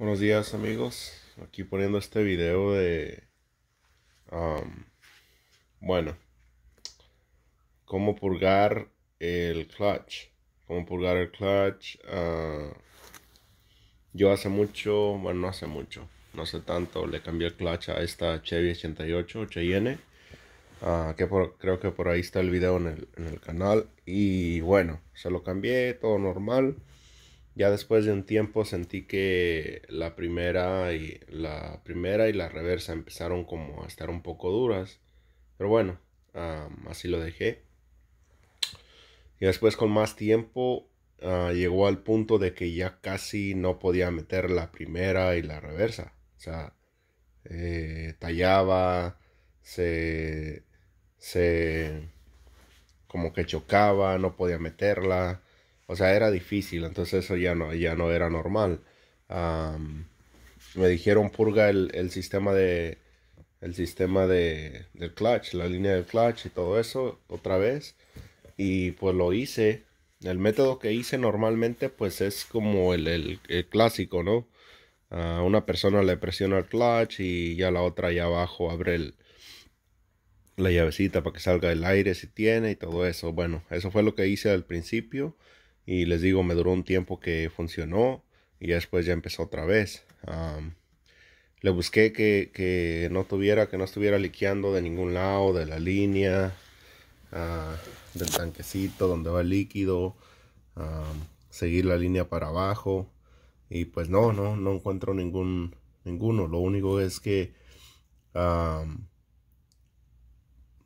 Buenos días amigos, aquí poniendo este video de... Um, bueno, cómo purgar el clutch. Cómo purgar el clutch. Ah, yo hace mucho, bueno no hace mucho, no hace tanto, le cambié el clutch a esta Chevy 88 Cheyenne. Ah, que creo que por ahí está el video en el canal. Y bueno, se lo cambié, todo normal. Ya después de un tiempo sentí que la primera y la primera y la reversa empezaron como a estar un poco duras. Pero bueno, así lo dejé. Y después con más tiempo ah, llegó al punto de que ya casi no podía meter la primera y la reversa. O sea, eh, tallaba, se, se como que chocaba, no podía meterla o sea, era difícil, entonces eso ya no, ya no era normal. me dijeron purga el, sistema de el sistema de del clutch, la línea del clutch y todo eso otra vez y pues lo hice. El método que hice normalmente pues es como el, clásico, ¿no? A una persona le presiona el clutch y ya la otra allá abajo abre el, la llavecita para que salga el aire si tiene y todo eso. Bueno, eso fue lo que hice al principio. Y les digo, me duró un tiempo que funcionó y después ya empezó otra vez. le busqué que, no tuviera, que no estuviera liqueando de ningún lado, de la línea, ah, del tanquecito donde va el líquido, seguir la línea para abajo. Y pues no, no, no encuentro ningún, ninguno. Lo único es que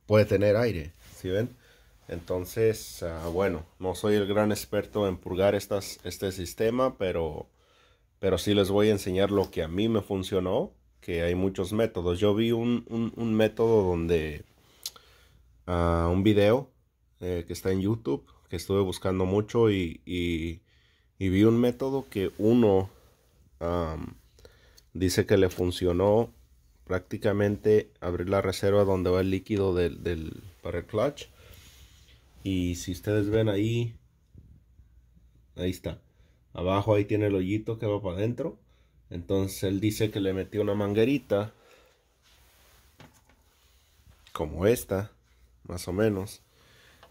puede tener aire, si ven? Entonces, ah, bueno, no soy el gran experto en purgar estas, este sistema, pero, pero sí les voy a enseñar lo que a mí me funcionó, que hay muchos métodos. Yo vi un, método donde, ah, un video eh, que está en YouTube, que estuve buscando mucho y, vi un método que uno dice que le funcionó prácticamente abrir la reserva donde va el líquido del, para el clutch y si ustedes ven ahí, ahí está. Abajo ahí tiene el hoyito que va para adentro. Entonces él dice que le metió una manguerita. Como esta, más o menos.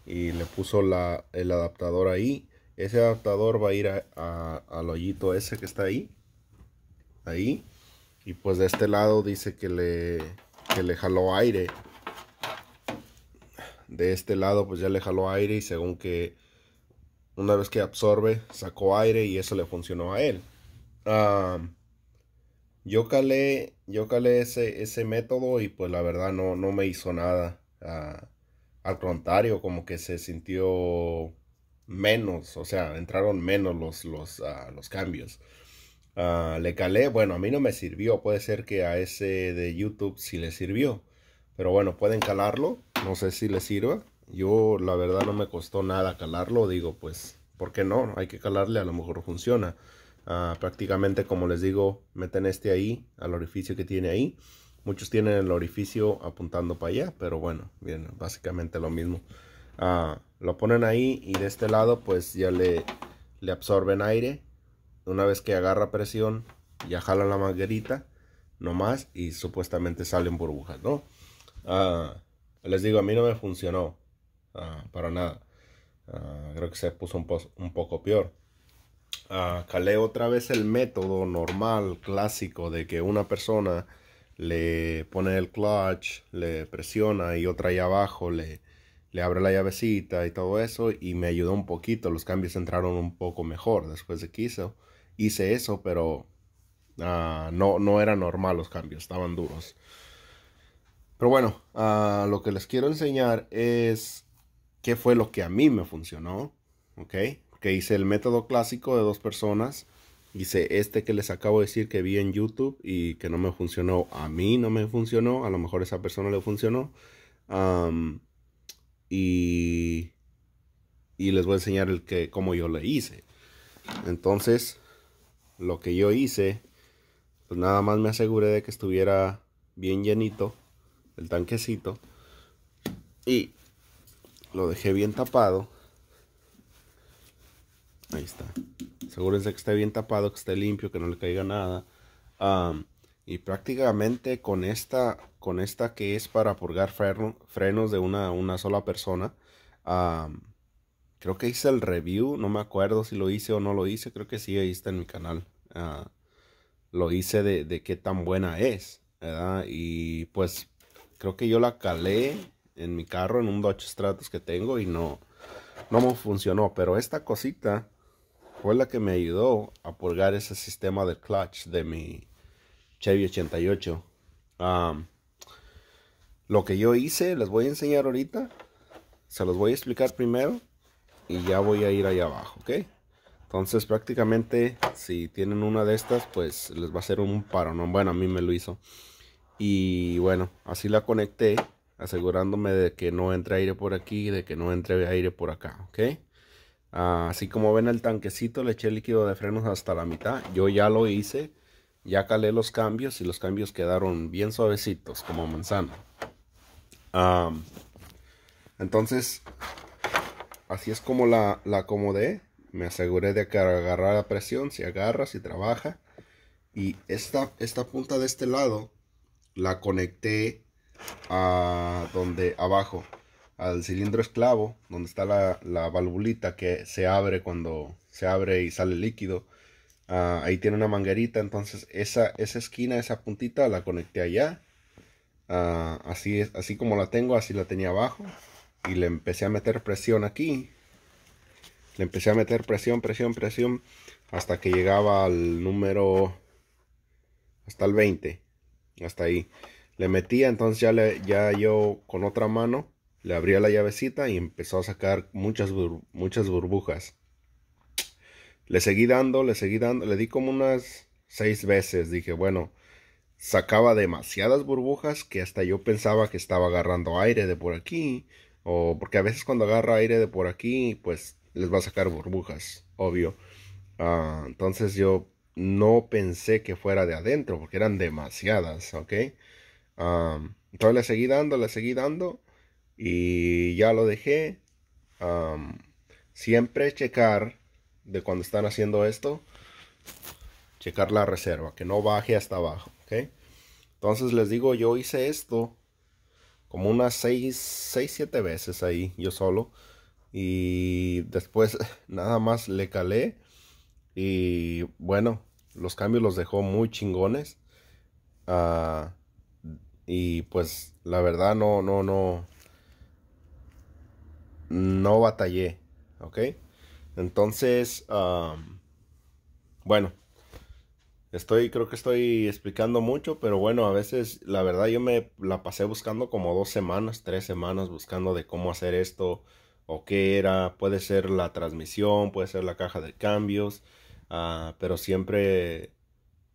Y le puso la, el adaptador ahí. Ese adaptador va a ir a, al hoyito ese que está ahí. Ahí. Y pues de este lado dice que le, que le jaló aire de este lado pues ya le jaló aire y según que una vez que absorbe sacó aire y eso le funcionó a él. yo calé, yo calé ese, ese método y pues la verdad no, no me hizo nada. Ah, al contrario, como que se sintió menos, o sea, entraron menos los, los, ah, cambios. Ah, le calé, bueno, a mí no me sirvió, puede ser que a ese de YouTube sí le sirvió, pero bueno, pueden calarlo no sé si le sirva. Yo la verdad no me costó nada calarlo. Digo, pues, ¿por qué no? Hay que calarle, a lo mejor funciona. Ah, prácticamente, como les digo, meten este ahí, al orificio que tiene ahí. Muchos tienen el orificio apuntando para allá, pero bueno, bien, básicamente lo mismo. Ah, lo ponen ahí y de este lado pues ya le, le absorben aire. Una vez que agarra presión, ya jalan la manguerita más y supuestamente salen burbujas, ¿no? Ah, les digo, a mí no me funcionó ah, para nada. Ah, creo que se puso un, poco peor. Cale ah, calé otra vez el método normal, clásico, de que una persona le pone el clutch, le presiona y otra ahí abajo le, le abre la llavecita y todo eso y me ayudó un poquito. Los cambios entraron un poco mejor después de que Hice eso, pero no, no era normal los cambios, estaban duros. Pero bueno, lo que les quiero enseñar es qué fue lo que a mí me funcionó, ¿ok? Que hice el método clásico de dos personas, hice este que les acabo de decir que vi en YouTube y que no me funcionó, a mí no me funcionó, a lo mejor esa persona le funcionó. y, y les voy a enseñar el que, cómo yo le hice. Entonces, lo que yo hice, pues nada más me aseguré de que estuviera bien llenito el tanquecito, y lo dejé bien tapado. Ahí está. Asegúrense que esté bien tapado, que esté limpio, que no le caiga nada. y prácticamente con esta, con esta que es para purgar frenos de una, sola persona. creo que hice el review, no me acuerdo si lo hice o no lo hice, creo que sí, ahí está en mi canal. Ah, lo hice de, qué tan buena es, Y pues creo que yo la calé en mi carro, en un Dodge Stratus que tengo y no, no me funcionó. Pero esta cosita fue la que me ayudó a pulgar ese sistema de clutch de mi Chevy 88. lo que yo hice, les voy a enseñar ahorita. Se los voy a explicar primero y ya voy a ir ahí abajo, ¿ok? Entonces prácticamente si tienen una de estas, pues les va a hacer un paro, Bueno, a mí me lo hizo. Y bueno, así la conecté, asegurándome de que no entre aire por aquí, de que no entre aire por acá, ¿ok? Ah, así como ven el tanquecito, le eché líquido de frenos hasta la mitad. Yo ya lo hice, ya calé los cambios y los cambios quedaron bien suavecitos, como manzana. entonces, así es como la, acomodé. Me aseguré de que agarrara la presión, si agarra, si trabaja. Y esta, esta punta de este lado la conecté a donde abajo, al cilindro esclavo, donde está la, la valvulita que se abre cuando se abre y sale líquido. Ah, ahí tiene una manguerita, entonces esa, esa esquina, esa puntita la conecté allá. Ah, así, es, así como la tengo, así la tenía abajo. Y le empecé a meter presión aquí. Le empecé a meter presión, presión, presión. Hasta que llegaba al número... Hasta el 20. Hasta ahí. Le metía, entonces ya, le, ya yo con otra mano le abría la llavecita y empezó a sacar muchas, muchas burbujas. Le seguí dando, le seguí dando, le di como unas seis veces. Dije, bueno, sacaba demasiadas burbujas que hasta yo pensaba que estaba agarrando aire de por aquí. O porque a veces cuando agarra aire de por aquí, pues les va a sacar burbujas, obvio. Ah, entonces yo no pensé que fuera de adentro, porque eran demasiadas, ¿ok? entonces le seguí dando, le seguí dando y ya lo dejé. siempre checar de cuando están haciendo esto, checar la reserva, que no baje hasta abajo, ¿ok? Entonces les digo, yo hice esto como unas 6, 7 veces ahí, yo solo. Y después nada más le calé y bueno, los cambios los dejó muy chingones. Ah, y pues la verdad no, no, no. No batallé. ¿Ok? Entonces, bueno. Estoy, creo que estoy explicando mucho, pero bueno, a veces la verdad yo me la pasé buscando como dos semanas, tres semanas buscando de cómo hacer esto o qué era. Puede ser la transmisión, puede ser la caja de cambios, Ah, pero siempre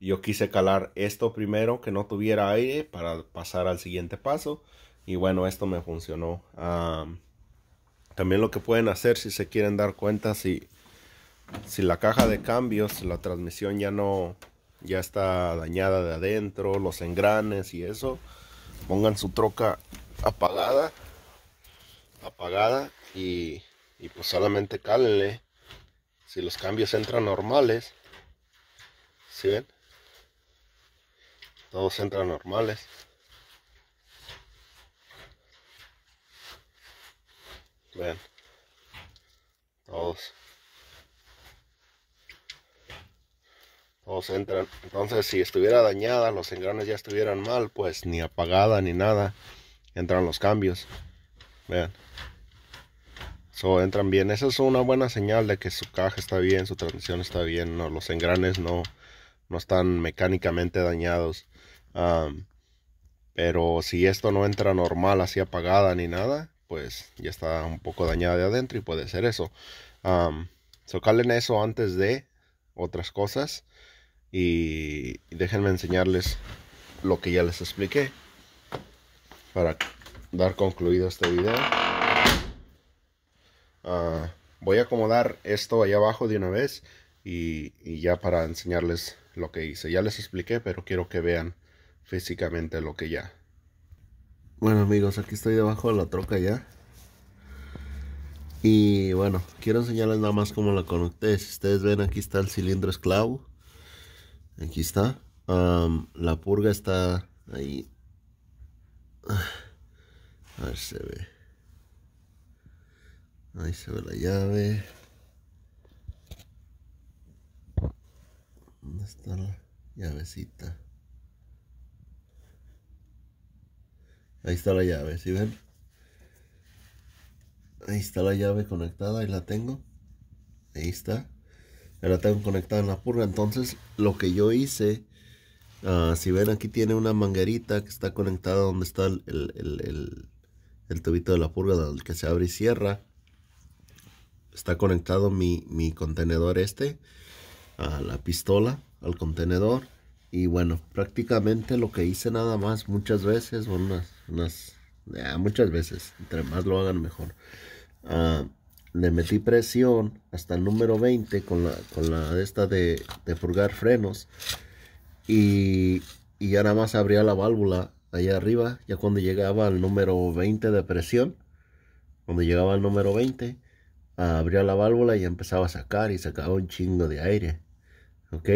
yo quise calar esto primero que no tuviera aire para pasar al siguiente paso. Y bueno, esto me funcionó. Ah, también lo que pueden hacer si se quieren dar cuenta si, si la caja de cambios, la transmisión ya no ya está dañada de adentro, los engranes y eso, pongan su troca apagada, apagada y, y pues solamente cálenle si los cambios entran normales, ¿sí ven? Todos entran normales. Ven. Todos. Todos entran. Entonces, si estuviera dañada, los engranes ya estuvieran mal, pues ni apagada ni nada. Entran los cambios. Vean. So, entran bien. Esa es una buena señal de que su caja está bien, su transmisión está bien, los engranes no, no están mecánicamente dañados. Um, pero si esto no entra normal, así apagada ni nada, pues ya está un poco dañada de adentro y puede ser eso. Um, socalen eso antes de otras cosas y déjenme enseñarles lo que ya les expliqué para dar concluido este video. Ah, voy a acomodar esto ahí abajo de una vez y, ya para enseñarles lo que hice. Ya les expliqué, pero quiero que vean físicamente lo que ya. Bueno amigos, aquí estoy debajo de la troca ya. Y bueno, quiero enseñarles nada más cómo la conecté. Si ustedes ven, aquí está el cilindro esclavo. Aquí está. la purga está ahí. Ah, a ver si se ve. Ahí se ve la llave. ¿Dónde está la llavecita? Ahí está la llave, si ven? Ahí está la llave conectada, ahí la tengo. Ahí está. Ahí la tengo conectada en la purga. Entonces, lo que yo hice, ah, si ven aquí tiene una manguerita que está conectada donde está el, tubito de la purga, donde que se abre y cierra está conectado mi, contenedor este a la pistola, al contenedor. Y bueno, prácticamente lo que hice nada más muchas veces, unas, unas ah, muchas veces, entre más lo hagan mejor. Ah, le metí presión hasta el número 20 con la, con la esta de, de purgar frenos. Y, ya nada más abría la válvula allá arriba, ya cuando llegaba al número 20 de presión, cuando llegaba al número 20, abría la válvula y empezaba a sacar y sacaba un chingo de aire. ¿Ok?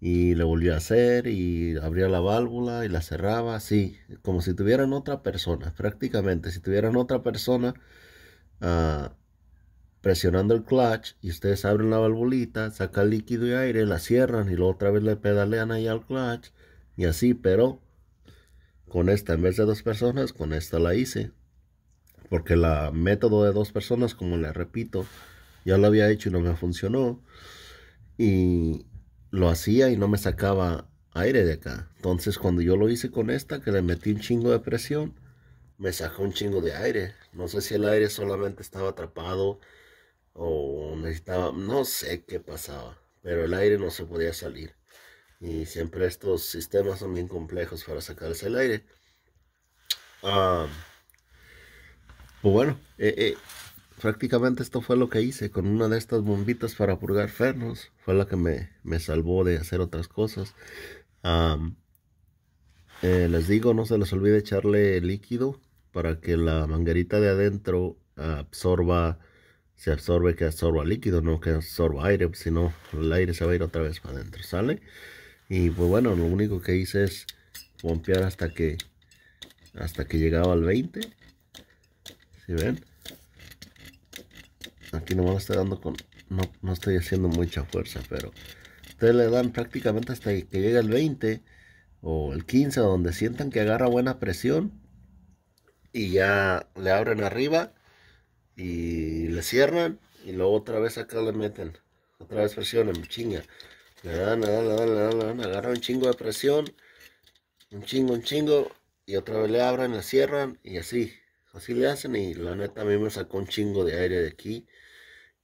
Y lo volvió a hacer y abría la válvula y la cerraba así, como si tuvieran otra persona, prácticamente. Si tuvieran otra persona ah, presionando el clutch y ustedes abren la valvulita, sacan líquido y aire, la cierran y luego otra vez le pedalean ahí al clutch y así, pero con esta en vez de dos personas, con esta la hice porque la método de dos personas, como le repito, ya lo había hecho y no me funcionó. Y lo hacía y no me sacaba aire de acá. Entonces cuando yo lo hice con esta, que le metí un chingo de presión, me sacó un chingo de aire. No sé si el aire solamente estaba atrapado o necesitaba, no sé qué pasaba, pero el aire no se podía salir. Y siempre estos sistemas son bien complejos para sacarse el aire. Ah... Pues bueno, eh, eh, prácticamente esto fue lo que hice con una de estas bombitas para purgar fernos. Fue la que me, salvó de hacer otras cosas. Eh, les digo, no se les olvide echarle líquido para que la manguerita de adentro absorba, se absorbe que absorba líquido, no que absorba aire, sino el aire se va a ir otra vez para adentro, ¿sale? Y pues bueno, lo único que hice es bombear hasta que hasta que llegaba al 20 ¿Sí ven? Aquí nomás estoy dando con... No, no estoy haciendo mucha fuerza, pero... Ustedes le dan prácticamente hasta que llegue el 20 o el 15, donde sientan que agarra buena presión. Y ya le abren arriba y le cierran. Y luego otra vez acá le meten. Otra vez presionan, chinga. Le dan, le dan, le dan, le dan, le dan. Agarra un chingo de presión. Un chingo, un chingo. Y otra vez le abren, le cierran y así así le hacen y la neta a mí me sacó un chingo de aire de aquí.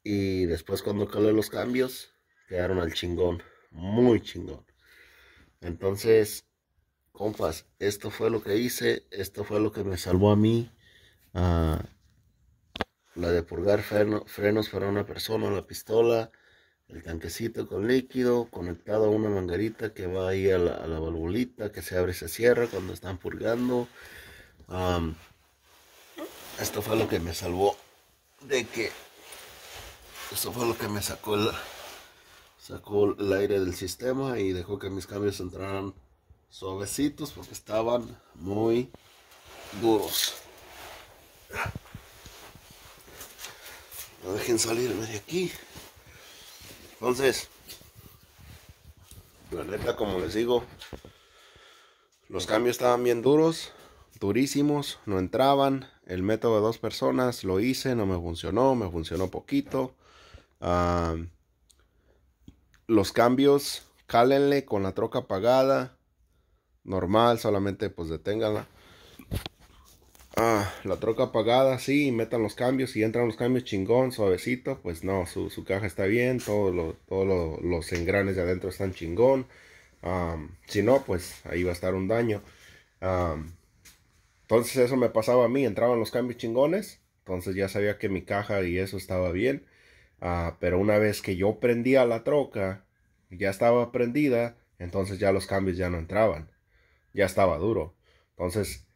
Y después cuando calé los cambios, quedaron al chingón, muy chingón. Entonces, compas, esto fue lo que hice, esto fue lo que me salvó a mí. la de purgar frenos para una persona, la pistola, el tanquecito con líquido conectado a una mangarita que va ahí a la, valvulita que se abre y se cierra cuando están purgando. Esto fue lo que me salvó de que... Esto fue lo que me sacó el, sacó el aire del sistema y dejó que mis cambios entraran suavecitos porque estaban muy duros. No dejen salir de aquí. Entonces, la neta, como les digo, los cambios estaban bien duros durísimos, no entraban. El método de dos personas lo hice, no me funcionó, me funcionó poquito. Ah, los cambios, cálenle con la troca apagada, normal, solamente pues deténganla. Ah, la troca apagada, sí, metan los cambios. Si entran los cambios chingón, suavecito, pues no, su, caja está bien, todos todo los engranes de adentro están chingón. Ah, si no, pues ahí va a estar un daño. Ah, entonces eso me pasaba a mí, entraban los cambios chingones, entonces ya sabía que mi caja y eso estaba bien. Ah, pero una vez que yo prendía la troca, ya estaba prendida, entonces ya los cambios ya no entraban, ya estaba duro. Entonces,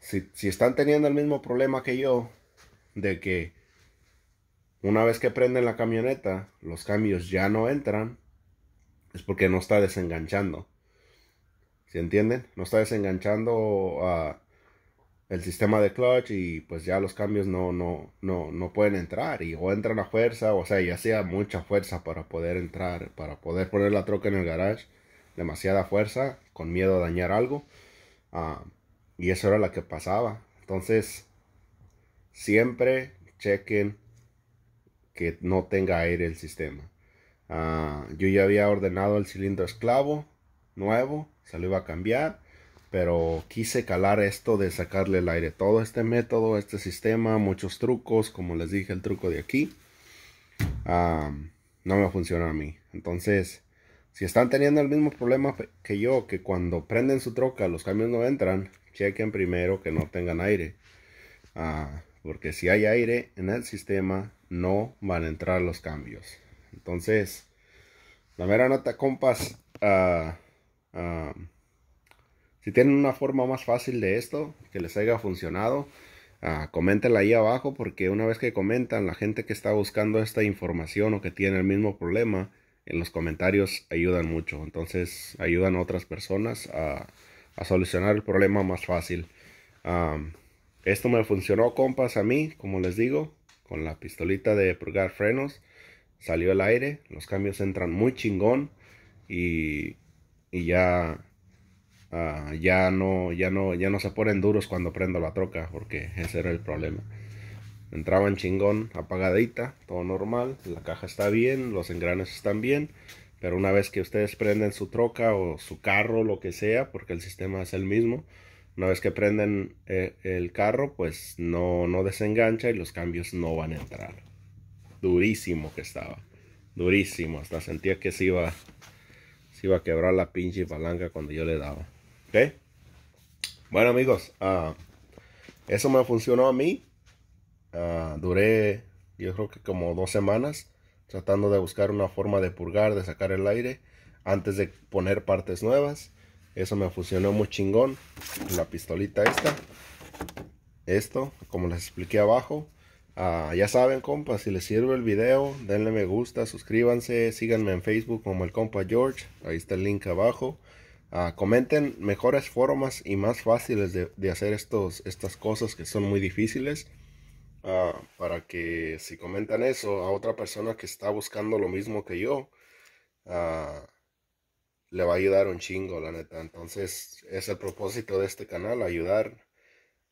si, si están teniendo el mismo problema que yo, de que una vez que prenden la camioneta, los cambios ya no entran, es porque no está desenganchando. ¿Se entienden? No está desenganchando ah, el sistema de clutch y pues ya los cambios no, no, no, pueden entrar y o entran a fuerza, o sea, ya sea mucha fuerza para poder entrar, para poder poner la troca en el garage, demasiada fuerza, con miedo a dañar algo. Ah, y eso era la que pasaba. Entonces, siempre chequen que no tenga aire el sistema. Ah, yo ya había ordenado el cilindro esclavo nuevo se lo iba a cambiar, pero quise calar esto de sacarle el aire. Todo este método, este sistema, muchos trucos, como les dije, el truco de aquí, no me funcionó a mí. Entonces, si están teniendo el mismo problema que yo, que cuando prenden su troca los cambios no entran, chequen primero que no tengan aire. Ah, porque si hay aire en el sistema, no van a entrar los cambios. Entonces, la mera nota, compas, ah, Ah, si tienen una forma más fácil de esto, que les haya funcionado, ah, Comenten ahí abajo porque una vez que comentan, la gente que está buscando esta información o que tiene el mismo problema, en los comentarios ayudan mucho. Entonces ayudan a otras personas a, solucionar el problema más fácil. Ah, esto me funcionó, compas, a mí, como les digo, con la pistolita de purgar frenos. Salió el aire, los cambios entran muy chingón y y ya ah, ya no ya no ya no se ponen duros cuando prendo la troca porque ese era el problema Entraba en chingón apagadita todo normal la caja está bien los engranes están bien pero una vez que ustedes prenden su troca o su carro lo que sea porque el sistema es el mismo una vez que prenden eh, el carro pues no no desengancha y los cambios no van a entrar durísimo que estaba durísimo hasta sentía que se iba iba a quebrar la pinche palanca cuando yo le daba. ¿Ok? Bueno amigos, ah, eso me funcionó a mí. Ah, duré yo creo que como dos semanas tratando de buscar una forma de purgar, de sacar el aire antes de poner partes nuevas. Eso me funcionó muy chingón. La pistolita esta. Esto, como les expliqué abajo. Ah, ya saben, compa, si les sirve el video, denle me gusta, suscríbanse, síganme en Facebook como el compa George. Ahí está el link abajo. Ah, comenten mejores formas y más fáciles de, hacer estos, estas cosas que son muy difíciles. Ah, para que si comentan eso a otra persona que está buscando lo mismo que yo, le va a ayudar un chingo, la neta. Entonces, es el propósito de este canal, ayudar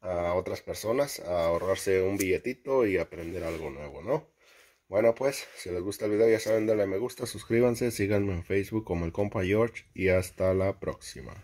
a otras personas a ahorrarse un billetito y aprender algo nuevo, ¿no? Bueno, pues si les gusta el video ya saben denle me gusta, suscríbanse, síganme en Facebook como el compa George y hasta la próxima.